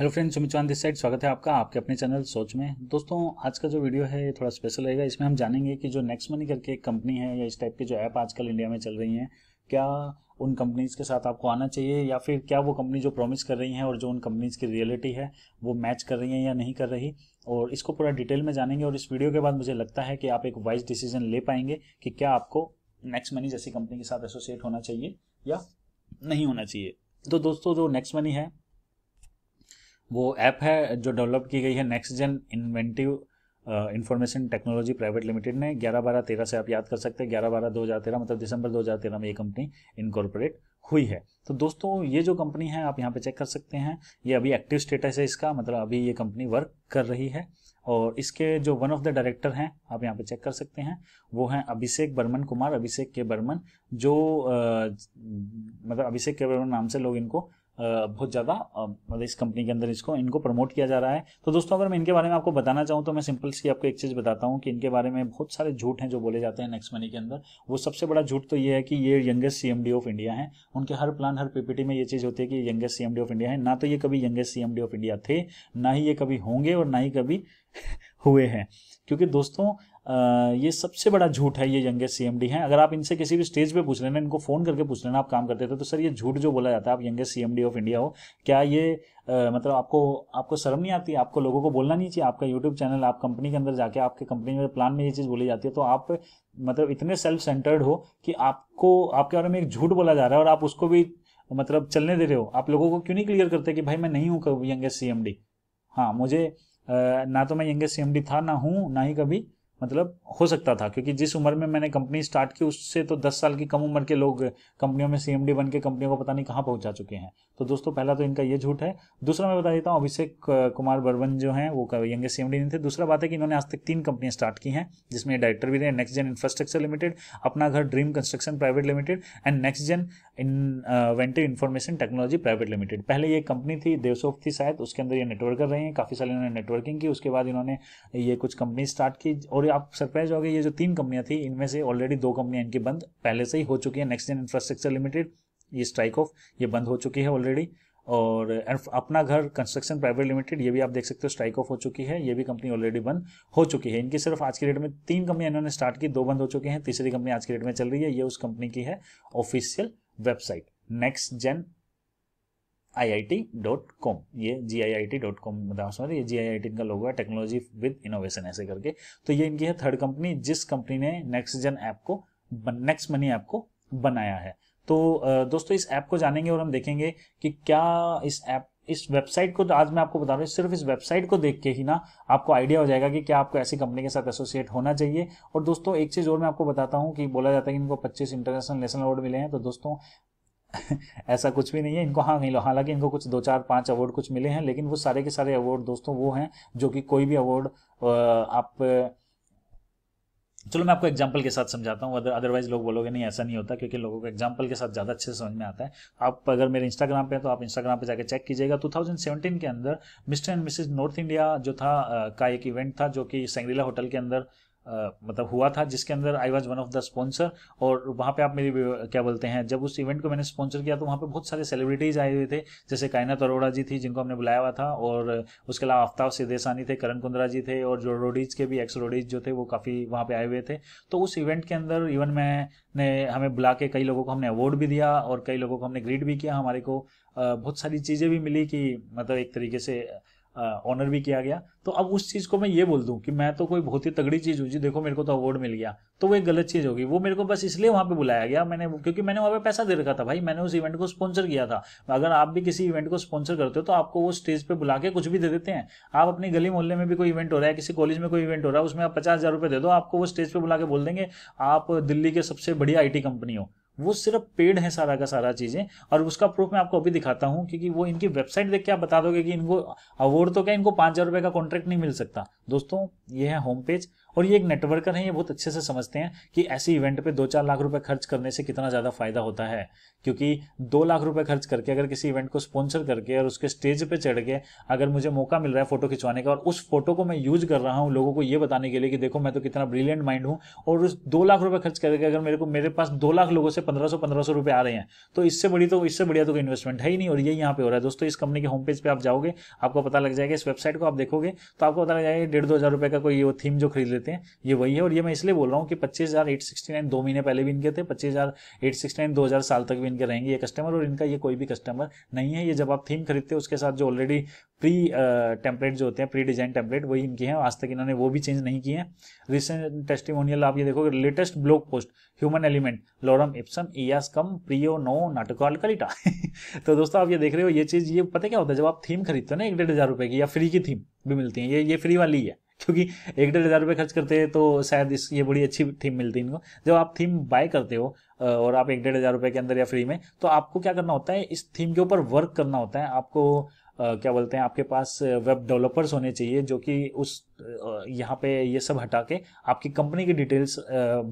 Hello friends Sumit Chauhan this side स्वागत है आपका आपके अपने चैनल सोच में दोस्तों आज का जो वीडियो है ये थोड़ा स्पेशल रहेगा इसमें हम जानेंगे कि जो नेक्स्ट मनी करके एक कंपनी है या इस टाइप के जो ऐप आजकल इंडिया में चल रही हैं क्या उन कंपनीज के साथ आपको आना चाहिए या फिर क्या वो कंपनी जो प्रॉमिस कर रही हैं और जो उन कंपनीज की रियलिटी है वो मैच कर रही हैं या नहीं कर रही और इसको पूरा डिटेल में जानेंगे और इस वीडियो के बाद मुझे लगता है कि आप एक वाइज डिसीजन ले पाएंगे कि क्या आपको नेक्स्ट मनी जैसी कंपनी के साथ एसोसिएट होना चाहिए या नहीं होना चाहिए तो दोस्तों जो नेक्स्ट मनी है वो ऐप है जो डेवलप की गई है next gen inventive information technology private limited ने ग्यारह बारह तेरह से आप याद कर सकते हैं ग्यारह बारह दो हज़ार तेरह मतलब दिसंबर दो हज़ार तेरह में ये कंपनी इनकॉर्पोरेट हुई है तो दोस्तों ये जो कंपनी है आप यहाँ पे चेक कर सकते हैं ये अभी एक्टिव स्टेटस है इसका मतलब अभी ये कंपनी वर्क कर रही है और इसके जो वन ऑफ द डायरेक्टर हैं आप यहाँ पे चेक कर सकते हैं वो हैं अभिषेक बर्मन कुमार अभिषेक के बर्मन जो आ, मतलब अभिषेक के बर्मन नाम से लोग इनको बहुत ज़्यादा मतलब इस कंपनी के अंदर इसको इनको प्रमोट किया जा रहा है तो दोस्तों अगर मैं इनके बारे में आपको बताना चाहूँ तो मैं सिंपल सी आपको एक चीज़ बताता हूँ कि इनके बारे में बहुत सारे झूठ हैं जो बोले जाते हैं नेक्स्ट मनी के अंदर वो सबसे बड़ा झूठ तो ये है कि ये यंगेस्ट सी ऑफ इंडिया है उनके हर प्लान हर पीपीटी में ये चीज़ होती है कि यंगेस्ट सी ऑफ इंडिया है ना तो ये कभी यंगेस्ट सी ऑफ इंडिया थे ना ही ये कभी होंगे और ना ही कभी हुए हैं क्योंकि दोस्तों ये सबसे बड़ा झूठ है ये यंगेस्ट सीएमडी है अगर आप इनसे किसी भी स्टेज पे पूछ लेना इनको फ़ोन करके पूछ लेना आप काम करते थे तो सर ये झूठ जो बोला जाता है आप यंगेस्ट सीएमडी ऑफ इंडिया हो क्या ये आ, मतलब आपको आपको शर्म नहीं आती आपको लोगों को बोलना नहीं चाहिए आपका यूट्यूब चैनल आप कंपनी के अंदर जाके आपके कंपनी में प्लान में ये चीज़ बोली जाती है तो आप मतलब इतने सेल्फ सेंटर्ड हो कि आपको आपके बारे में एक झूठ बोला जा रहा है और आप उसको भी मतलब चलने दे रहे हो आप लोगों को क्यों नहीं क्लियर करते कि भाई मैं नहीं हूँ यंगेस्ट सी हाँ मुझे ना तो मैं यंगेस्ट सी था ना हूँ ना ही कभी मतलब हो सकता था क्योंकि जिस उम्र में मैंने कंपनी स्टार्ट की उससे तो दस साल की कम उम्र के लोग कंपनियों में सीएमडी बन के कंपनियों को पता नहीं कहाँ पहुंचा चुके हैं तो दोस्तों पहला तो इनका ये झूठ है दूसरा मैं बता देता हूँ अभिषेक कुमार बर्वन जो हैं वो यंगे सीएमडी नहीं थे दूसरा बात है कि इन्होंने आज तक तीन कंपनियाँ स्टार्ट की हैं जिसमें डायरेक्टर भी रहे नेक्स्ट जन इंफ्रास्ट्रक्चर लिमिटेड अपना घर dream construction private limited and next gen inventive information technology private limited पहले ये कंपनी थी देवसोफ थी शायद उसके अंदर ये नेटवर्कर रहे हैं काफ़ी साल इन्होंने नेटवर्किंग की उसके बाद इन्होंने ये कुछ कंपनी स्टार्ट की और आप सरप्राइज हो गए ये जो तीन कंपनियां थी इनमें से ऑलरेडी दो कंपनियां इनकी बंद पहले से ही हो चुकी है नेक्स्ट जन इंफ्रास्ट्रक्चर लिमिटेड ये स्ट्राइक ऑफ ये बंद हो चुकी है ऑलरेडी और अपना घर कंस्ट्रक्शन प्राइवेट लिमिटेड ये भी आप देख सकते हो स्ट्राइक ऑफ हो चुकी है ये भी कंपनी ऑलरेडी बंद हो चुकी है इनकी सिर्फ आज की डेट में तीन कंपनियां इन्होंने स्टार्ट की दो बंद हो चुके हैं तीसरी कंपनी आज की डेट में चल रही है ये उस कंपनी की है official website next gen I I T dot com ये G I I T dot com मतलब समझ ये जी आई आई टी इनका लोगो है टेक्नोलॉजी विद इनोवेशन ऐसे करके तो ये इनकी है थर्ड कंपनी जिस कंपनी ने नेक्स्ट जन ऐप को नेक्स्ट मनी ऐप को बनाया है तो दोस्तों इस ऐप को जानेंगे और हम देखेंगे कि क्या इस ऐप इस वेबसाइट को तो आज मैं आपको बता रहा हूँ सिर्फ इस वेबसाइट को देख के ही ना आपको आइडिया हो जाएगा कि क्या आपको ऐसी कंपनी के साथ एसोसिएट होना चाहिए और दोस्तों एक चीज़ और मैं आपको बताता हूँ कि बोला जाता है कि इनको 25 इंटरनेशनल नेशनल अवार्ड मिले हैं तो दोस्तों ऐसा कुछ भी नहीं है इनको हाँ नहीं लो हालांकि इनको कुछ दो चार पांच अवार्ड कुछ मिले हैं लेकिन वो सारे के सारे अवार्ड दोस्तों वो हैं जो कि कोई भी अवार्ड आप चलो मैं आपको एग्जाम्पल के साथ समझाता हूँ अदरवाइज लोग बोलोगे नहीं ऐसा नहीं होता क्योंकि लोगों को एग्जाम्पल के साथ ज़्यादा अच्छे से समझ में आता है आप अगर मेरे इंस्टाग्राम पे हैं तो आप इंस्टाग्राम पे जाकर चेक कीजिएगा 2017 के अंदर mister and Mrs North India जो था का एक इवेंट था जो कि सेंग्रीला होटल के अंदर मतलब हुआ था जिसके अंदर I was one of the sponsor और वहाँ पे आप मेरी क्या बोलते हैं जब उस इवेंट को मैंने स्पॉन्सर किया तो वहाँ पे बहुत सारे सेलिब्रिटीज आए हुए थे जैसे कायनात अरोड़ा जी थी जिनको हमने बुलाया हुआ था और उसके अलावा आफ्ताब सिद्धेसानी थे करण कुंद्रा जी थे और जो रोडीज के भी एक्स रोडीज जो थे वो काफ़ी वहाँ पे आए हुए थे तो उस इवेंट के अंदर इवन मैंने हमें बुला के कई लोगों को हमने अवार्ड भी दिया और कई लोगों को हमने ग्रीट भी किया हमारे को बहुत सारी चीज़ें भी मिली कि मतलब एक तरीके से ऑनर भी किया गया तो अब उस चीज़ को मैं ये बोल दूं कि मैं तो कोई बहुत ही तगड़ी चीज़ हुई देखो मेरे को तो अवार्ड मिल गया तो वो एक गलत चीज़ होगी वो मेरे को बस इसलिए वहाँ पे बुलाया गया मैंने क्योंकि मैंने वहाँ पे पैसा दे रखा था भाई मैंने उस इवेंट को स्पॉन्सर किया था अगर आप भी किसी इवेंट को स्पॉन्सर करते हो तो आपको वो स्टेज पर बुला के कुछ भी दे देते हैं आप अपनी गली मोहल्ले में भी कोई इवेंट हो रहा है किसी कॉलेज में कोई इवेंट हो रहा है उसमें आप पचास हज़ार रुपये दे दो आपको वो स्टेज पर बुला के बोल देंगे आप दिल्ली के सबसे बढ़िया आई कंपनी हो वो सिर्फ पेड है सारा का सारा चीज़ें और उसका प्रूफ मैं आपको अभी दिखाता हूँ क्योंकि वो इनकी वेबसाइट देख के आप बता दोगे कि इनको अवॉर्ड तो क्या इनको पांच हज़ार रुपये का कॉन्ट्रैक्ट नहीं मिल सकता दोस्तों ये है होम पेज और ये एक नेटवर्कर हैं ये बहुत अच्छे से समझते हैं कि ऐसे इवेंट पे दो चार लाख रुपए खर्च करने से कितना ज़्यादा फायदा होता है क्योंकि दो लाख रुपए खर्च करके अगर किसी इवेंट को स्पॉन्सर करके और उसके स्टेज पे चढ़ के अगर मुझे मौका मिल रहा है फोटो खिंचवाने का और उस फोटो को मैं यूज कर रहा हूँ लोगों को ये बताने के लिए कि देखो मैं तो कितना ब्रिलियंट माइंड हूँ और उस दो लाख रुपये खर्च करके अगर मेरे को मेरे पास दो लाख लोगों से पंद्रह सौ पंद्रह सौ रुपये आ रहे हैं तो इससे बड़ी तो इससे बढ़िया तो कोई इन्वेस्टमेंट है ही नहीं और ये यहाँ पे हो रहा है दोस्तों इस कंपनी के होम पेज पर आप जाओगे आपको पता लग जाएगा इस वेबसाइट को आप देखोगे तो आपको पता लग जाएगा डेढ़ दो हज़ार रुपये का कोई वो थीम जो खरीद देते हैं ये वही है और ये मैं इसलिए बोल रहा हूँ कि पच्चीस हज़ार एट सिक्सटी नाइन दो महीने पहले भी इनके थे पच्चीस हज़ार एट सिक्सटी नाइन दो हज़ार साल तक भी इनके रहेंगे ये कस्टमर और इनका ये कोई भी कस्टमर नहीं है ये जब आप थीम खरीदते हैं उसके साथ जो ऑलरेडी प्री टेम्पलेट जो होते हैं प्री डिजाइन टेम्पलेट वही इनके हैं आज तक इन्होंने वो भी चेंज नहीं किए हैं रिसेंट टेस्टिमोनियल आप ये देखो latest blog post human element lorem ipsum इयास कम प्रियो नो नाटकॉल कलिटा तो दोस्तों आप ये देख रहे हो ये चीज़ ये पता क्या होता है जब आप थीम खरीदते हो ना एक डेढ़ हज़ार रुपए की या फ्री की थीम भी मिलती है ये ये फ्री वाली है क्योंकि एक डेढ़ हज़ार रुपये खर्च करते हैं तो शायद इस ये बड़ी अच्छी थीम मिलती है इनको जब आप थीम बाय करते हो और आप एक डेढ़ हज़ार रुपये के अंदर या फ्री में तो आपको क्या करना होता है इस थीम के ऊपर वर्क करना होता है आपको क्या बोलते हैं आपके पास वेब डेवलपर्स होने चाहिए जो कि उस यहाँ पे ये सब हटा के आपकी कंपनी की डिटेल्स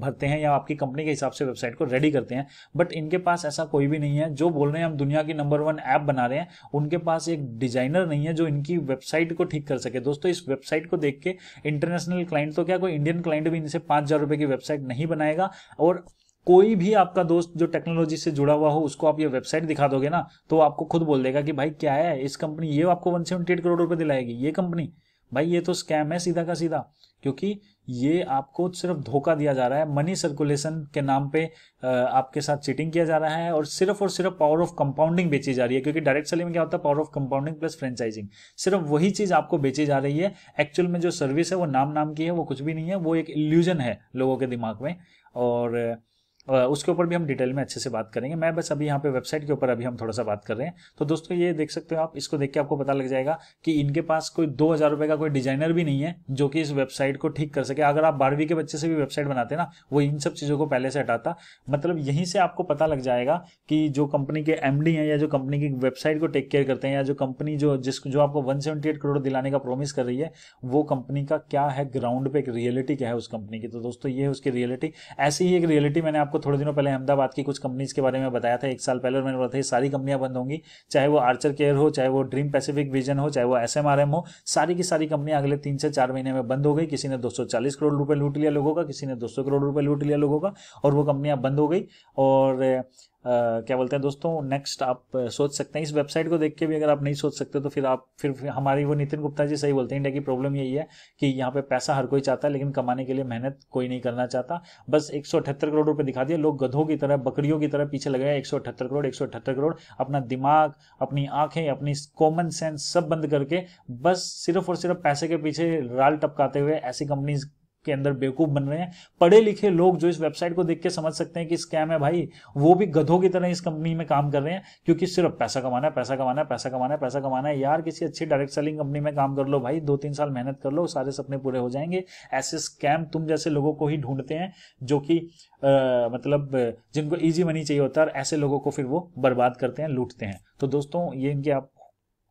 भरते हैं या आपकी कंपनी के हिसाब से वेबसाइट को रेडी करते हैं बट इनके पास ऐसा कोई भी नहीं है जो बोल रहे हैं हम दुनिया की नंबर वन ऐप बना रहे हैं उनके पास एक डिजाइनर नहीं है जो इनकी वेबसाइट को ठीक कर सके दोस्तों इस वेबसाइट को देख के इंटरनेशनल क्लाइंट तो क्या कोई इंडियन क्लाइंट भी इनसे पाँच हज़ार की वेबसाइट नहीं बनाएगा और कोई भी आपका दोस्त जो टेक्नोलॉजी से जुड़ा हुआ हो उसको आप ये वेबसाइट दिखा दोगे ना तो आपको खुद बोल देगा कि भाई क्या है इस कंपनी ये आपको वन सेवेंटी एट करोड़ रुपए दिलाएगी ये कंपनी भाई ये तो स्कैम है सीधा का सीधा क्योंकि ये आपको सिर्फ धोखा दिया जा रहा है मनी सर्कुलेशन के नाम पे आपके साथ चीटिंग किया जा रहा है और सिर्फ और सिर्फ पावर ऑफ कंपाउंडिंग बेची जा रही है क्योंकि डायरेक्ट सेलिंग में क्या होता है power of compounding plus franchising सिर्फ वही चीज़ आपको बेची जा रही है एक्चुअल में जो सर्विस है वो नाम नाम की है वो कुछ भी नहीं है वो एक इल्यूजन है लोगों के दिमाग में और उसके ऊपर भी हम डिटेल में अच्छे से बात करेंगे मैं बस अभी यहाँ पे वेबसाइट के ऊपर अभी हम थोड़ा सा बात कर रहे हैं तो दोस्तों ये देख सकते हो आप इसको देख के आपको पता लग जाएगा कि इनके पास कोई दो हज़ार रुपए का कोई डिजाइनर भी नहीं है जो कि इस वेबसाइट को ठीक कर सके अगर आप बारहवीं के बच्चे से भी वेबसाइट बनाते ना वो इन सब चीज़ों को पहले से हटाता मतलब यहीं से आपको पता लग जाएगा कि जो कंपनी के एम है या जो कंपनी की वेबसाइट को टेक केयर करते हैं या जो कंपनी जो जिस जो आपको वन करोड़ दिलाने का प्रोमिस कर रही है वो कंपनी का क्या है ग्राउंड पे एक रियलिटी क्या है उस कंपनी की तो दोस्तों ये है उसकी रियलिटी ऐसी ही एक रियलिटी मैंने आपको थोड़े दिनों पहले अहमदाबाद की कुछ कंपनीज के बारे में बताया था एक साल पहले और मैंने बताया था ये सारी कंपनियां बंद होंगी चाहे वो आर्चर केयर हो चाहे वो ड्रीम पैसिफिक विजन हो चाहे वो एस हो सारी की सारी कंपनियां अगले तीन से चार महीने में बंद हो गई किसी ने दो करोड़ रुपए लूट लिया लोगों का किसी ने दो करोड़ रुपए लूट लिया लोगों का और वो कंपनियां बंद हो गई और क्या बोलते हैं दोस्तों नेक्स्ट आप सोच सकते हैं इस वेबसाइट को देख के भी अगर आप नहीं सोच सकते तो फिर आप फिर, हमारी वो नितिन गुप्ता जी सही बोलते हैं इंडिया की प्रॉब्लम यही है कि यहाँ पे पैसा हर कोई चाहता है लेकिन कमाने के लिए मेहनत कोई नहीं करना चाहता बस एक करोड़ रुपये दिखा दिए लोग गधों की तरह बकरियों की तरह पीछे लगे एक करोड़ एक करोड़ अपना दिमाग अपनी आंखें अपनी कॉमन सेंस सब बंद करके बस सिर्फ और सिर्फ पैसे के पीछे राल टपकाते हुए ऐसी कंपनीज के अंदर बेवकूफ़ बन रहे हैं पढ़े लिखे लोग जो इस वेबसाइट को देख के समझ सकते हैं कि स्कैम है भाई वो भी गधों की तरह इस कंपनी में काम कर रहे हैं क्योंकि सिर्फ पैसा कमाना है पैसा कमाना है पैसा कमाना है पैसा कमाना है यार किसी अच्छी डायरेक्ट सेलिंग कंपनी में काम कर लो भाई दो तीन साल मेहनत कर लो सारे सपने पूरे हो जाएंगे ऐसे स्कैम तुम जैसे लोगों को ही ढूंढते हैं जो कि मतलब जिनको ईजी मनी चाहिए होता है ऐसे लोगों को फिर वो बर्बाद करते हैं लूटते हैं तो दोस्तों ये इनके आप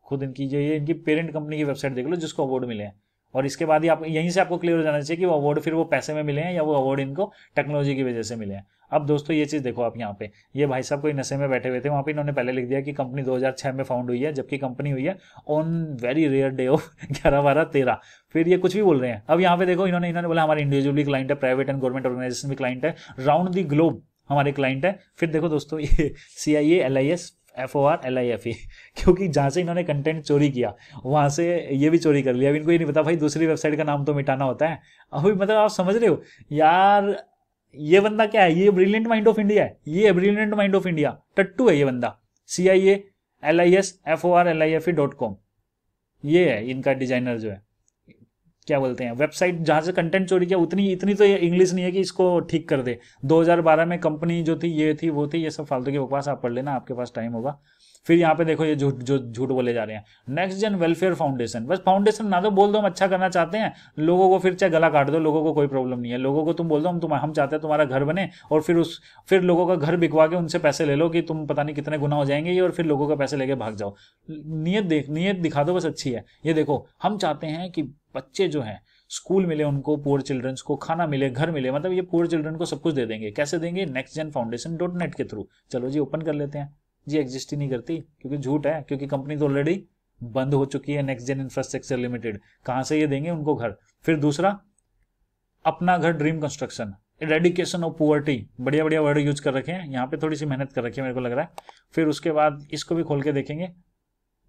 खुद इनकी जो ये इनकी पेरेंट कंपनी की वेबसाइट देख लो जिसको अवार्ड मिले हैं और इसके बाद ही आप यहीं से आपको क्लियर हो जाना चाहिए कि वो अवार्ड फिर वो पैसे में मिले हैं या वो अवार्ड इनको टेक्नोलॉजी की वजह से मिले हैं अब दोस्तों ये चीज़ देखो आप यहाँ पे ये भाई साहब कोई नशे में बैठे हुए थे वहाँ पे इन्होंने पहले लिख दिया कि कंपनी 2006 में फाउंड हुई है जबकि कंपनी हुई है on very rare day of ग्यारह बारह तेरह फिर ये कुछ भी बोल रहे हैं अब यहाँ पे देखो इन्होंने इन्होंने बोला हमारे इंडिविजुअली क्लाइंट है प्राइवेट एंड गवर्नमेंट ऑर्गेनाइजेशन भी क्लाइंट है राउंड दी ग्लोब हमारे क्लाइंट है फिर देखो दोस्तों ये C I A L I S F O R L I F E क्योंकि जहाँ से इन्होंने कंटेंट चोरी किया वहाँ से ये भी चोरी कर लिया अब इनको ये नहीं पता भाई दूसरी वेबसाइट का नाम तो मिटाना होता है अभी मतलब आप समझ रहे हो यार ये बंदा क्या है ये ब्रिलियंट माइंड ऑफ इंडिया है ये ब्रिलियंट माइंड ऑफ इंडिया टट्टू है ये बंदा C I A L I S F O R L I F E dot com ये है इनका डिजाइनर जो है क्या बोलते हैं वेबसाइट जहाँ से कंटेंट चोरी किया उतनी इतनी तो इंग्लिश नहीं है कि इसको ठीक कर दे 2012 में कंपनी जो थी ये थी वो थी ये सब फालतू की बकवास आप पढ़ लेना आपके पास टाइम होगा फिर यहाँ पे देखो ये झूठ जो झूठ बोले जा रहे हैं नेक्स्ट जन वेलफेयर फाउंडेशन बस फाउंडेशन ना तो बोल दो हम अच्छा करना चाहते हैं लोगों को फिर चाहे गला काट दो लोगों को कोई प्रॉब्लम नहीं है लोगों को तुम बोल दो हम तुम हम चाहते हैं तुम्हारा घर बने और फिर उस फिर लोगों का घर बिकवा के उनसे पैसे ले लो कि तुम पता नहीं कितने गुना हो जाएंगे ये और फिर लोगों का पैसे लेके भाग जाओ नीयत देख नीयत दिखा दो बस अच्छी है ये देखो हम चाहते हैं कि बच्चे जो हैं स्कूल मिले उनको पुअर चिल्ड्रंस को खाना मिले घर मिले मतलब ये पुअर चिल्ड्रन को सब कुछ दे देंगे कैसे देंगे next gen foundation dot net के थ्रू चलो जी ओपन कर लेते हैं जी एग्जिस्ट ही नहीं करती क्योंकि झूठ है क्योंकि कंपनी तो ऑलरेडी बंद हो चुकी है नेक्स्ट जन इंफ्रास्ट्रक्चर लिमिटेड कहाँ से ये देंगे उनको घर फिर दूसरा अपना घर dream construction eradication of poverty बढ़िया बढ़िया वर्ड यूज कर रखे हैं यहाँ पे थोड़ी सी मेहनत कर रखी है मेरे को लग रहा है फिर उसके बाद इसको भी खोल के देखेंगे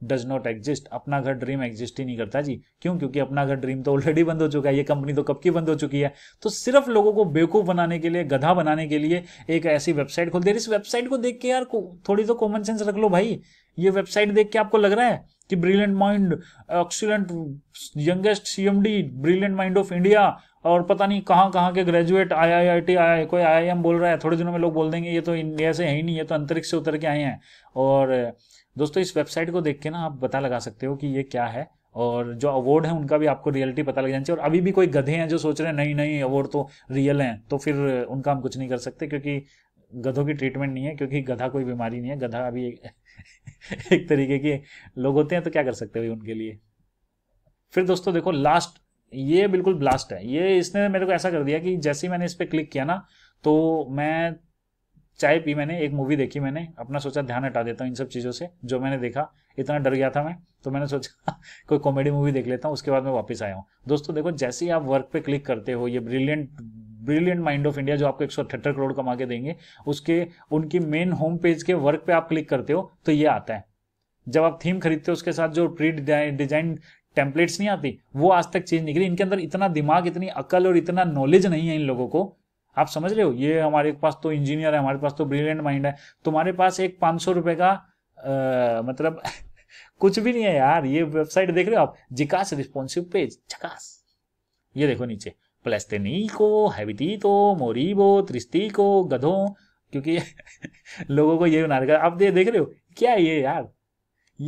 डज नॉट एग्जिस्ट अपना घर ड्रीम एग्जिस्ट ही नहीं करता जी क्यों क्योंकि अपना घर ड्रीम तो ऑलरेडी बंद हो चुका है ये कंपनी तो कब की बंद हो चुकी है तो सिर्फ लोगों को बेवकूफ़ बनाने के लिए गधा बनाने के लिए एक ऐसी वेबसाइट खोल दे इस वेबसाइट को देख के यार थोड़ी तो कॉमन सेंस रख लो भाई ये वेबसाइट देख के आपको लग रहा है कि brilliant mind excellent youngest CMD brilliant mind of India और पता नहीं कहाँ कहाँ के graduate I I I T I कोई आई आई एम बोल रहा है थोड़े दिनों में लोग बोल देंगे ये तो इंडिया से है ही नहीं है तो अंतरिक्ष से उतर के आए हैं और दोस्तों इस वेबसाइट को देख के ना आप पता लगा सकते हो कि ये क्या है और जो अवार्ड है उनका भी आपको रियलिटी पता लग जानी चाहिए और अभी भी कोई गधे हैं जो सोच रहे हैं नहीं नहीं अवार्ड तो रियल हैं तो फिर उनका हम कुछ नहीं कर सकते क्योंकि गधों की ट्रीटमेंट नहीं है क्योंकि गधा कोई बीमारी नहीं है गधा अभी एक, एक तरीके के लोग होते हैं तो क्या कर सकते हो उनके लिए फिर दोस्तों देखो लास्ट ये बिल्कुल ब्लास्ट है ये इसने मेरे को ऐसा कर दिया कि जैसे ही मैंने इस पर क्लिक किया ना तो मैं चाय पी मैंने एक मूवी देखी मैंने अपना सोचा ध्यान हटा देता हूँ इन सब चीज़ों से जो मैंने देखा इतना डर गया था मैं तो मैंने सोचा कोई कॉमेडी मूवी देख लेता हूँ उसके बाद मैं वापस आया हूँ दोस्तों देखो जैसे ही आप वर्क पे क्लिक करते हो ये brilliant brilliant mind of India जो आपको एक करोड़ कमा के देंगे उसके उनकी मेन होम पेज के वर्क पे आप क्लिक करते हो तो ये आता है जब आप थीम खरीदते हो उसके साथ जो प्री डिजाइन टेम्पलेट्स नहीं आती वो आज तक नहीं निकली इनके अंदर इतना दिमाग इतनी अकल और इतना नॉलेज नहीं है इन लोगों को आप समझ रहे हो ये हमारे पास तो इंजीनियर है हमारे पास तो ब्रिलियंट माइंड है तुम्हारे पास एक पाँच सौ रुपये का आ, मतलब कुछ भी नहीं है यार ये वेबसाइट देख रहे हो आप जिकास रिस्पॉन्सिव पेज झकास ये देखो नीचे प्लेस्तनी को हैविती तो मोरीबो त्रिस्ती को गधो क्योंकि लोगों को ये बना रखा आप ये देख रहे हो क्या ये यार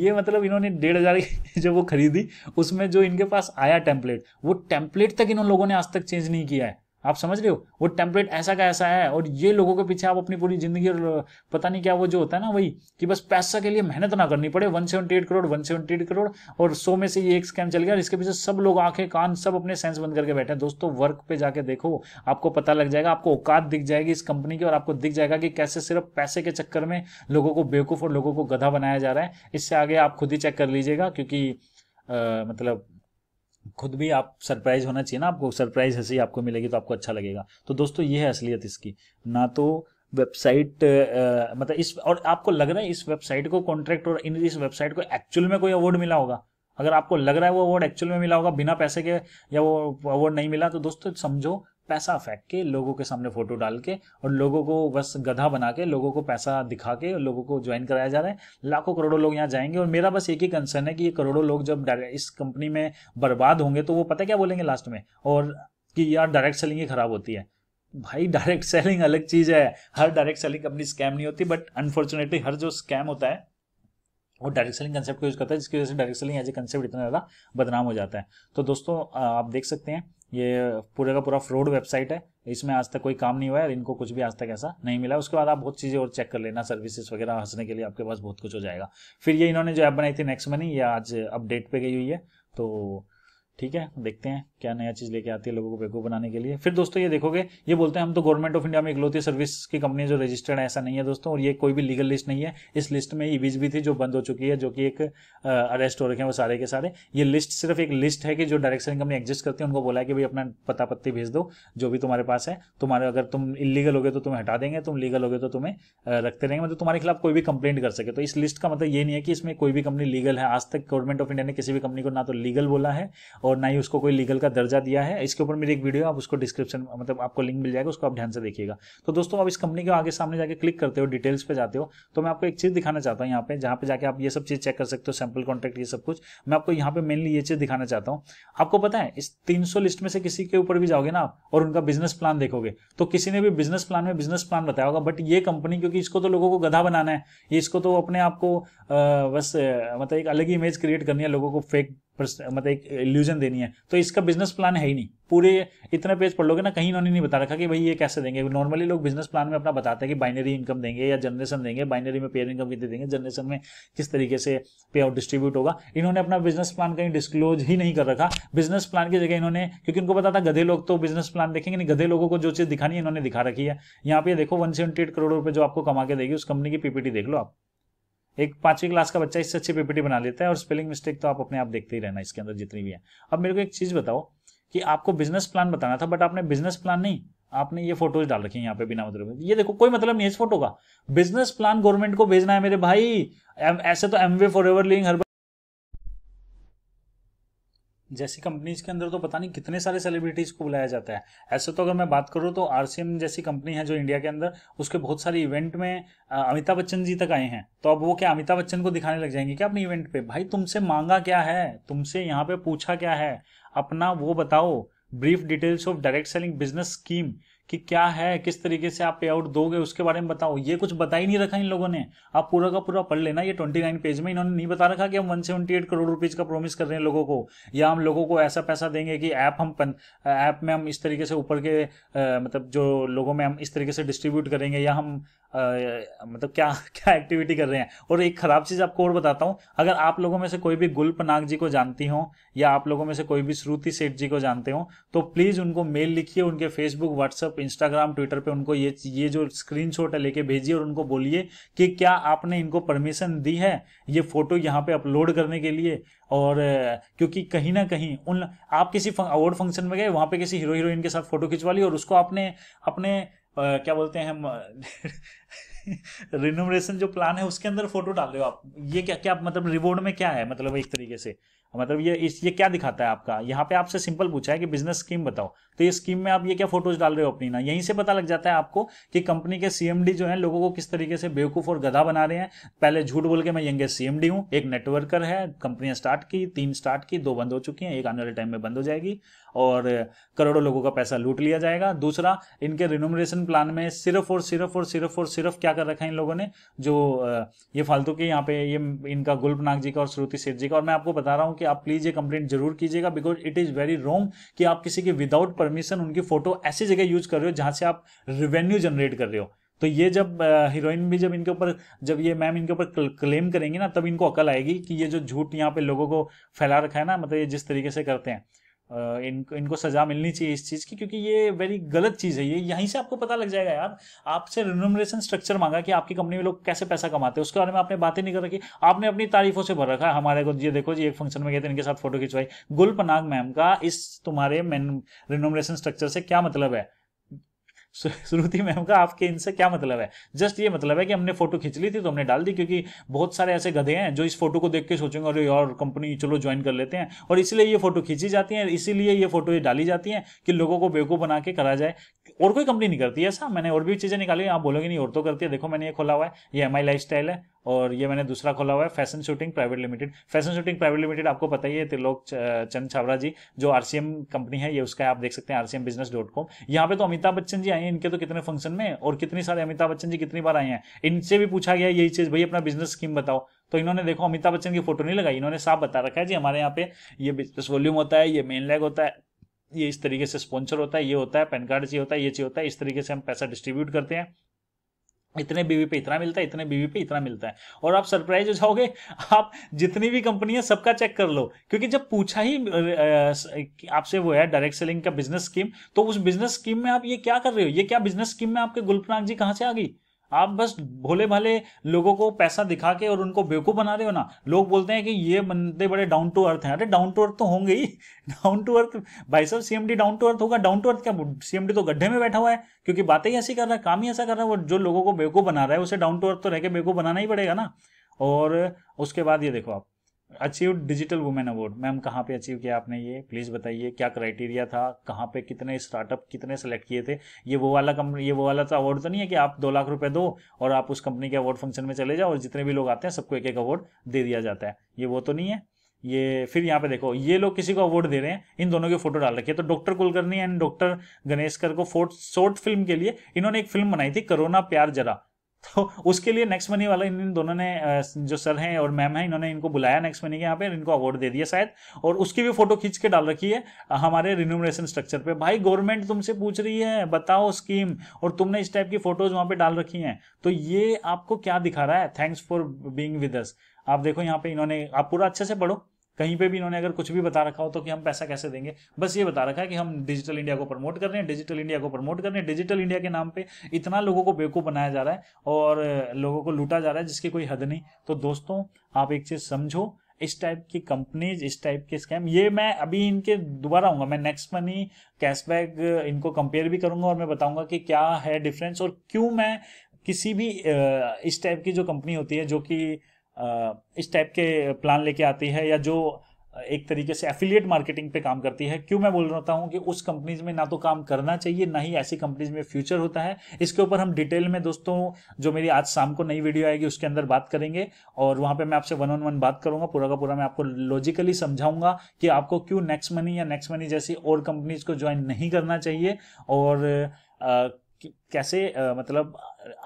ये मतलब इन्होंने डेढ़ हज़ार जब वो खरीदी उसमें जो इनके पास आया टेम्पलेट वो टेम्पलेट तक इन लोगों ने आज तक चेंज नहीं किया है आप समझ रहे हो वो टेम्पलेट ऐसा का ऐसा है और ये लोगों के पीछे आप अपनी पूरी जिंदगी और पता नहीं क्या वो जो होता है ना वही कि बस पैसा के लिए मेहनत ना करनी पड़े one seventy eight crore one seventy eight crore और सो में से ये एक स्कैम चल गया और इसके पीछे सब लोग आंखें कान सब अपने सेंस बंद करके बैठे हैं दोस्तों वर्क पे जाके देखो आपको पता लग जाएगा आपको औकात दिख जाएगी इस कंपनी की और आपको दिख जाएगा कि कैसे सिर्फ पैसे के चक्कर में लोगों को बेवकूफ़ और लोगों को गधा बनाया जा रहा है इससे आगे आप खुद ही चेक कर लीजिएगा क्योंकि मतलब खुद भी आप सरप्राइज होना चाहिए ना आपको सरप्राइज ही आपको मिलेगी तो आपको अच्छा लगेगा तो दोस्तों ये है असलियत इसकी ना तो वेबसाइट मतलब इस और आपको लग रहा है इस वेबसाइट को कॉन्ट्रैक्ट और इन इस वेबसाइट को एक्चुअल में कोई अवार्ड मिला होगा अगर आपको लग रहा है वो अवार्ड एक्चुअल में मिला होगा बिना पैसे के या वो अवार्ड नहीं मिला तो दोस्तों समझो पैसा फेंक के लोगों के सामने फोटो डाल के और लोगों को बस गधा बना के लोगों को पैसा दिखा के और लोगों को ज्वाइन कराया जा रहा है लाखों करोड़ों लोग यहाँ जाएंगे और मेरा बस एक ही कंसर्न है कि ये करोड़ों लोग जब इस कंपनी में बर्बाद होंगे तो वो पता क्या बोलेंगे लास्ट में और कि यार डायरेक्ट सेलिंग ही खराब होती है भाई डायरेक्ट सेलिंग अलग चीज़ है हर डायरेक्ट सेलिंग कंपनी स्कैम नहीं होती बट अनफॉर्चुनेटली हर जो स्कैम होता है वो डायरेक्ट सेलिंग कंसेप्ट को यूज़ करता है जिसकी वजह से direct selling as a concept इतना ज़्यादा बदनाम हो जाता है तो दोस्तों आप देख सकते हैं ये पूरे का पूरा फ्रॉड वेबसाइट है इसमें आज तक कोई काम नहीं हुआ है इनको कुछ भी आज तक ऐसा नहीं मिला उसके बाद आप बहुत चीज़ें और चेक कर लेना सर्विसेज वगैरह हंसने के लिए आपके पास बहुत कुछ हो जाएगा फिर ये इन्होंने जो ऐप बनाई थी नेक्स्ट मनी ये आज अपडेट पे गई हुई है तो ठीक है देखते हैं क्या नया चीज़ लेके आती है लोगों को बेवकूफ़ बनाने के लिए फिर दोस्तों ये देखोगे ये बोलते हैं हम तो गवर्नमेंट ऑफ इंडिया में इकलौती सर्विस की कंपनी जो रजिस्टर्ड है ऐसा नहीं है दोस्तों और ये कोई भी लीगल लिस्ट नहीं है इस लिस्ट में ईवीज भी थी जो बंद हो चुकी है जो कि एक अरेस्ट हो रखे हैं वो सारे के सारे ये लिस्ट सिर्फ एक लिस्ट है कि जो डायरेक्शन कंपनी एग्जिस्ट करती है उनको बोला है कि भाई अपना पता पत्ती भेज दो जो भी तुम्हारे पास है तुम्हारे अगर तुम इलीगल हो गए तो तुम्हें हटा देंगे तुम लीगल हो गए तो तुम्हें रखते रहेंगे मतलब तुम्हारे खिलाफ कोई भी कंप्लेंट कर सके तो इस लिस्ट का मतलब ये नहीं है कि इसमें कोई भी कंपनी लीगल है आज तक गवर्नमेंट ऑफ इंडिया ने किसी भी कंपनी को ना तो लीगल बोला है और और ना ही उसको कोई लीगल का दर्जा दिया है इसके ऊपर मेरी एक वीडियो आप उसको डिस्क्रिप्शन मतलब आपको लिंक मिल जाएगा उसको आप ध्यान से देखिएगा तो दोस्तों आप इस कंपनी के आगे सामने जाकर क्लिक करते हो डिटेल्स पे जाते हो तो मैं आपको एक चीज़ दिखाना चाहता हूँ यहाँ पे जहाँ पे जाके आप ये सब चीज़ चेक कर सकते हो सैम्पल कॉन्टैक्ट ये सब कुछ मैं आपको यहाँ पे मेनली ये चीज़ दिखाना चाहता हूँ आपको पता है इस तीन लिस्ट में से किसी के ऊपर भी जाओगे ना आप और उनका बिजनेस प्लान देखोगे तो किसी ने भी बिजनेस प्लान में बिजनेस प्लान बताया होगा बट ये कंपनी क्योंकि इसको तो लोगों को गधा बनाना है इसको तो अपने आप को बस मतलब एक अलग इमेज क्रिएट करनी है लोगों को फेक मतलब एक इल्यूजन देनी है तो इसका बिजनेस प्लान है ही नहीं पूरे इतने पेज पढ़ लोगे ना कहीं इन्होंने नहीं बता रखा कि भाई ये कैसे देंगे नॉर्मली लोग बिजनेस प्लान में अपना बताते हैं कि बाइनरी इनकम देंगे या जनरेशन देंगे बाइनरी में पेयर इनकम कितनी देंगे जनरेशन में किस तरीके से पे आउट डिस्ट्रीब्यूट होगा इन्होंने अपना बिजनेस प्लान कहीं डिस्क्लोज ही नहीं कर रखा बिजनेस प्लान की जगह इन्होंने क्योंकि उनको पता था गधे लोग तो बिजनेस प्लान देखेंगे नहीं गधे लोगों को जो चीज़ दिखानी है इन्होंने दिखा रखी है यहाँ पे देखो वन करोड़ रुपये जो आपको कमा के देगी उस कंपनी की पीपीटी देख लो आप एक पांचवी क्लास का बच्चा इससे अच्छी पीपीटी बना लेता है और स्पेलिंग मिस्टेक तो आप अपने आप देखते ही रहना इसके अंदर जितनी भी है अब मेरे को एक चीज बताओ कि आपको बिजनेस प्लान बताना था बट आपने बिजनेस प्लान नहीं आपने ये फोटोज डाल रखी है यहाँ पे बिना मतलब ये देखो कोई मतलब नहीं है इस फोटो का बिजनेस प्लान गवर्नमेंट को भेजना है मेरे भाई ऐसे तो एमवे फॉर एवर लिविंग हर जैसी कंपनीज के अंदर तो पता नहीं कितने सारे सेलिब्रिटीज को बुलाया जाता है ऐसे तो अगर मैं बात करूँ तो आर जैसी कंपनी है जो इंडिया के अंदर उसके बहुत सारे इवेंट में अमिताभ बच्चन जी तक आए हैं तो अब वो क्या अमिताभ बच्चन को दिखाने लग जाएंगे क्या अपने इवेंट पे भाई तुमसे मांगा क्या है तुमसे यहाँ पे पूछा क्या है अपना वो बताओ brief details of direct selling business scheme कि क्या है किस तरीके से आप पे आउट दोगे उसके बारे में बताओ ये कुछ बता ही नहीं रखा इन लोगों ने आप पूरा का पूरा पढ़ लेना ये ट्वेंटी नाइन पेज में इन्होंने नहीं बता रखा कि हम one seventy eight crore rupees का प्रोमिस कर रहे हैं लोगों को या हम लोगों को ऐसा पैसा देंगे कि ऐप हम ऐप में हम इस तरीके से ऊपर के आ, मतलब जो लोगों में हम इस तरीके से डिस्ट्रीब्यूट करेंगे या हम मतलब क्या क्या एक्टिविटी कर रहे हैं और एक ख़राब चीज़ आपको और बताता हूँ अगर आप लोगों में से कोई भी गुलप नाग जी को जानती हो या आप लोगों में से कोई भी श्रुति सेठ जी को जानते हो तो प्लीज़ उनको मेल लिखिए उनके फेसबुक व्हाट्सअप इंस्टाग्राम ट्विटर पर उनको ये ये जो स्क्रीन है लेके भेजिए और उनको बोलिए कि क्या आपने इनको परमिशन दी है ये फ़ोटो यहाँ पे अपलोड करने के लिए और क्योंकि कहीं ना कहीं उन आप किसी अवार्ड फंक्शन में गए वहाँ पे किसी हीरो हीरोइन के साथ फ़ोटो खिंचवा ली और उसको आपने अपने क्या बोलते हैं हम रिनोमरेशन जो प्लान है उसके अंदर फोटो डाल रहे हो आप ये क्या क्या मतलब रिवॉर्ड में क्या है मतलब एक तरीके से मतलब ये इस ये क्या दिखाता है आपका यहाँ पे आपसे सिंपल पूछा है कि बिजनेस स्कीम बताओ तो ये स्कीम में आप ये क्या फोटोज डाल रहे हो अपनी ना यहीं से पता लग जाता है आपको कि कंपनी के सीएमडी जो है लोगों को किस तरीके से बेवकूफ और गधा बना रहे हैं पहले झूठ बोल के मैं यंगे सीएमडी हूँ एक नेटवर्कर है कंपनियां स्टार्ट की तीन स्टार्ट की दो बंद हो चुकी हैं एक आने वाले टाइम में बंद हो जाएगी और करोड़ों लोगों का पैसा लूट लिया जाएगा दूसरा इनके रिनोमरेशन प्लान में सिर्फ और सिर्फ और सिर्फ और सिर्फ क्या कर रखा है इन लोगों ने जो ये फालतू के यहाँ पे ये इनका गुल्पनाग जी का और श्रुति सेठ जी का और मैं आपको बता रहा हूँ कि आप प्लीज़ ये कंप्लेंट जरूर कीजिएगा because it is very wrong कि आप किसी की विदाउट परमिशन उनकी फोटो ऐसी जगह यूज कर रहे हो जहाँ से आप रिवेन्यू जनरेट कर रहे हो तो ये जब हीरोइन भी जब इनके ऊपर जब ये मैम इनके ऊपर क्लेम करेंगी ना तब इनको अकल आएगी कि ये जो झूठ यहाँ पे लोगों को फैला रखा है ना मतलब ये जिस तरीके से करते हैं इन इनको सजा मिलनी चाहिए इस चीज़ की क्योंकि ये वेरी गलत चीज़ है ये यहीं से आपको पता लग जाएगा यार आपसे रिनोमरेशन स्ट्रक्चर मांगा कि आपकी कंपनी में लोग कैसे पैसा कमाते हैं उसके बारे में आपने बातें नहीं कर रखी आपने अपनी तारीफों से भर रखा है हमारे को ये देखो जी एक फंक्शन में गए थे इनके साथ फोटो खिंचवाई गुल पनाग मैम का इस तुम्हारे रिनोमरेशन स्ट्रक्चर से क्या मतलब है श्रुति मैम का आपके इनसे क्या मतलब है जस्ट ये मतलब है कि हमने फोटो खींच ली थी तो हमने डाल दी क्योंकि बहुत सारे ऐसे गधे हैं जो इस फोटो को देख के सोचेंगे अरे और कंपनी चलो ज्वाइन कर लेते हैं और इसलिए ये फोटो खींची जाती है इसीलिए ये फोटो ये डाली जाती है कि लोगों को बेवकूफ़ बना के करा जाए और कोई कंपनी नहीं करती है ऐसा मैंने और भी चीज़ें निकाली आप बोलोगे नहीं और तो करती है देखो मैंने ये खोला हुआ है ये एम आई है और ये मैंने दूसरा खोला हुआ है fashion shooting private limited fashion shooting private limited आपको पता ही है त्रिलोक चंद छावरा जी जो आरसीएम कंपनी है ये उसका आप देख सकते हैं आरसीएम बिजनेस डॉट कॉम यहाँ पे तो अमिताभ बच्चन जी आए हैं इनके तो कितने फंक्शन में और कितने सारे अमिताभ बच्चन जी कितनी बार आए हैं इनसे भी पूछा गया यही चीज़ भाई अपना बिजनेस स्कीम बताओ तो इन्होंने देखो अमिताभ बच्चन की फोटो नहीं लगाई इन्होंने साफ बता रखा है जी हमारे यहाँ पे ये बिजनेस वॉल्यूम होता है ये मेन लैग होता है ये इस तरीके से स्पॉन्सर होता है ये होता है पैन कार्ड चाहिए होता है ये चाहिए होता है इस तरीके से हम पैसा डिस्ट्रीब्यूट करते हैं इतने बीवी पे इतना मिलता है इतने बीवी पे इतना मिलता है और आप सरप्राइज हो जाओगे आप जितनी भी कंपनी है सबका चेक कर लो क्योंकि जब पूछा ही आपसे वो है डायरेक्ट सेलिंग का बिजनेस स्कीम तो उस बिजनेस स्कीम में आप ये क्या कर रहे हो ये क्या बिजनेस स्कीम में आपके गुलपनाग जी कहाँ से आ गई आप बस भोले भाले लोगों को पैसा दिखा के और उनको बेवकूफ़ बना रहे हो ना लोग बोलते हैं कि ये बंदे बड़े डाउन टू अर्थ हैं अरे डाउन टू अर्थ तो होंगे ही डाउन टू अर्थ भाई साहब सीएमडी डाउन टू अर्थ होगा डाउन टू अर्थ क्या सीएमडी तो गड्ढे में बैठा हुआ है क्योंकि बातें ही ऐसी कर रहा है काम ही ऐसा कर रहा है वो जो लोगों को बेवकूफ़ बना रहा है उसे डाउन टू अर्थ तो रह के बेवकूफ़ बनाना ही पड़ेगा ना और उसके बाद ये देखो आप achieve digital women award ma'am कहाँ पे अचीव किया आपने ये प्लीज़ बताइए क्या क्राइटेरिया था कहाँ पे कितने स्टार्टअप कितने सेलेक्ट किए थे ये वो वाला कंपनी ये वो वाला तो अवार्ड तो नहीं है कि आप दो लाख रुपए दो और आप उस कंपनी के अवार्ड फंक्शन में चले जाओ और जितने भी लोग आते हैं सबको एक एक अवार्ड दे दिया जाता है ये वो तो नहीं है ये फिर यहाँ पे देखो ये लोग किसी को अवार्ड दे रहे हैं इन दोनों की फोटो डाल रखी है तो doctor Kulkarni and doctor Ganeshkar को फोर्थ शॉर्ट फिल्म के लिए इन्होंने एक फिल्म बनाई थी करोना प्यार जरा तो उसके लिए नेक्स्ट मनी वाला इन दोनों ने जो सर हैं और मैम हैं इन्होंने इनको बुलाया नेक्स्ट मनी के यहाँ पे इनको अवार्ड दे दिया शायद और उसकी भी फोटो खींच के डाल रखी है हमारे रिन्यूमरेशन स्ट्रक्चर पे भाई गवर्नमेंट तुमसे पूछ रही है बताओ स्कीम और तुमने इस टाइप की फोटोज वहाँ पे डाल रखी है तो ये आपको क्या दिखा रहा है थैंक्स फॉर बींग विद आप देखो यहाँ पे इन्होंने आप पूरा अच्छे से पढ़ो कहीं पे भी इन्होंने अगर कुछ भी बता रखा हो तो कि हम पैसा कैसे देंगे बस ये बता रखा है कि हम डिजिटल इंडिया को प्रमोट कर रहे हैं डिजिटल इंडिया को प्रमोट कर रहे हैं डिजिटल इंडिया के नाम पे इतना लोगों को बेवकूफ़ बनाया जा रहा है और लोगों को लूटा जा रहा है जिसकी कोई हद नहीं तो दोस्तों आप एक चीज़ समझो इस टाइप की कंपनीज इस टाइप के स्कैम ये मैं अभी इनके दोबारा आऊँगा मैं नेक्स्ट मनी कैशबैक इनको कंपेयर भी करूँगा और मैं बताऊँगा कि क्या है डिफरेंस और क्यों मैं किसी भी इस टाइप की जो कंपनी होती है जो कि इस टाइप के प्लान लेके आती है या जो एक तरीके से एफिलिएट मार्केटिंग पे काम करती है क्यों मैं बोल रहा हूँ कि उस कंपनीज में ना तो काम करना चाहिए ना ही ऐसी कंपनीज में फ्यूचर होता है इसके ऊपर हम डिटेल में दोस्तों जो मेरी आज शाम को नई वीडियो आएगी उसके अंदर बात करेंगे और वहाँ पे मैं आपसे वन ऑन वन बात करूंगा पूरा का पूरा मैं आपको लॉजिकली समझाऊंगा कि आपको क्यों नेक्स्ट मनी या नेक्स्ट मनी जैसी और कंपनीज को ज्वाइन नहीं करना चाहिए और कैसे आ, मतलब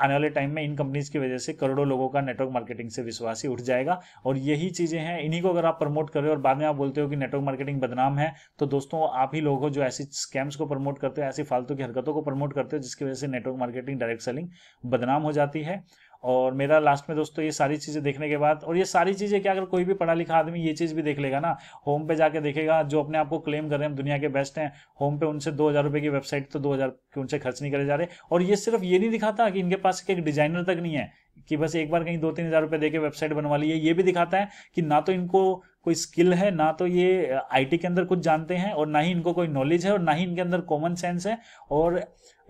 आने वाले टाइम में इन कंपनीज की वजह से करोड़ों लोगों का नेटवर्क मार्केटिंग से विश्वास ही उठ जाएगा और यही चीज़ें हैं इन्हीं को अगर आप प्रमोट करें और बाद में आप बोलते हो कि नेटवर्क मार्केटिंग बदनाम है तो दोस्तों आप ही लोग हो जो ऐसी स्कैम्स को प्रमोट करते हो ऐसी फालतू की हरकतों को प्रमोट करते हो जिसकी वजह से नेटवर्क मार्केटिंग डायरेक्ट सेलिंग बदनाम हो जाती है और मेरा लास्ट में दोस्तों ये सारी चीज़ें देखने के बाद और ये सारी चीज़ें क्या अगर कोई भी पढ़ा लिखा आदमी ये चीज़ भी देख लेगा ना होम पे जाके देखेगा जो अपने आप को क्लेम कर रहे हैं हम दुनिया के बेस्ट हैं होम पे उनसे दो हज़ार रुपये की वेबसाइट तो दो हज़ार उनसे खर्च नहीं करे जा रहे और ये सिर्फ ये नहीं दिखाता कि इनके पास एक डिजाइनर तक नहीं है कि बस एक बार कहीं दो तीन हज़ार रुपये देकर वेबसाइट बनवा ली है ये भी दिखाता है कि ना तो इनको कोई स्किल है ना तो ये आईटी के अंदर कुछ जानते हैं और ना ही इनको कोई नॉलेज है और ना ही इनके अंदर कॉमन सेंस है और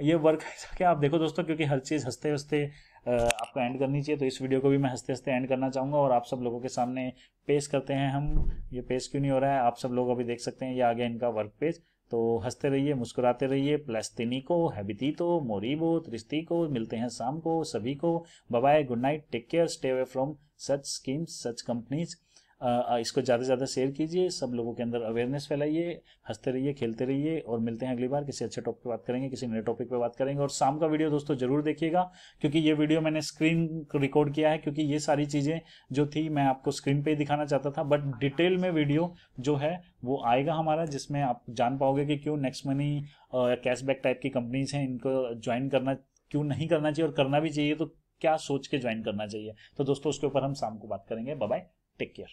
ये वर्क है आप देखो दोस्तों क्योंकि हर चीज़ हंसते हंसते आपको एंड करनी चाहिए तो इस वीडियो को भी मैं हंसते हंसते एंड करना चाहूँगा और आप सब लोगों के सामने पेश करते हैं हम ये पेश क्यों नहीं हो रहा है आप सब लोग अभी देख सकते हैं ये आ गया इनका वर्क पेज तो हंसते रहिए मुस्कुराते रहिए प्लेस्तिनी को हैबिती तो मोरीबो त्रिस्ती को मिलते हैं शाम को सभी को bye good night take care stay away from such schemes such companies इसको ज़्यादा से ज़्यादा शेयर कीजिए सब लोगों के अंदर अवेयरनेस फैलाइए हंसते रहिए खेलते रहिए और मिलते हैं अगली बार किसी अच्छे टॉपिक पर बात करेंगे किसी नए टॉपिक पर बात करेंगे और शाम का वीडियो दोस्तों जरूर देखिएगा क्योंकि ये वीडियो मैंने स्क्रीन रिकॉर्ड किया है क्योंकि ये सारी चीज़ें जो थी मैं आपको स्क्रीन पर ही दिखाना चाहता था बट डिटेल में वीडियो जो है वो आएगा हमारा जिसमें आप जान पाओगे कि क्यों नेक्स्ट मनी कैशबैक टाइप की कंपनीज हैं इनको ज्वाइन करना क्यों नहीं करना चाहिए और करना भी चाहिए तो क्या सोच के ज्वाइन करना चाहिए तो दोस्तों उसके ऊपर हम शाम को बात करेंगे बाय Take care.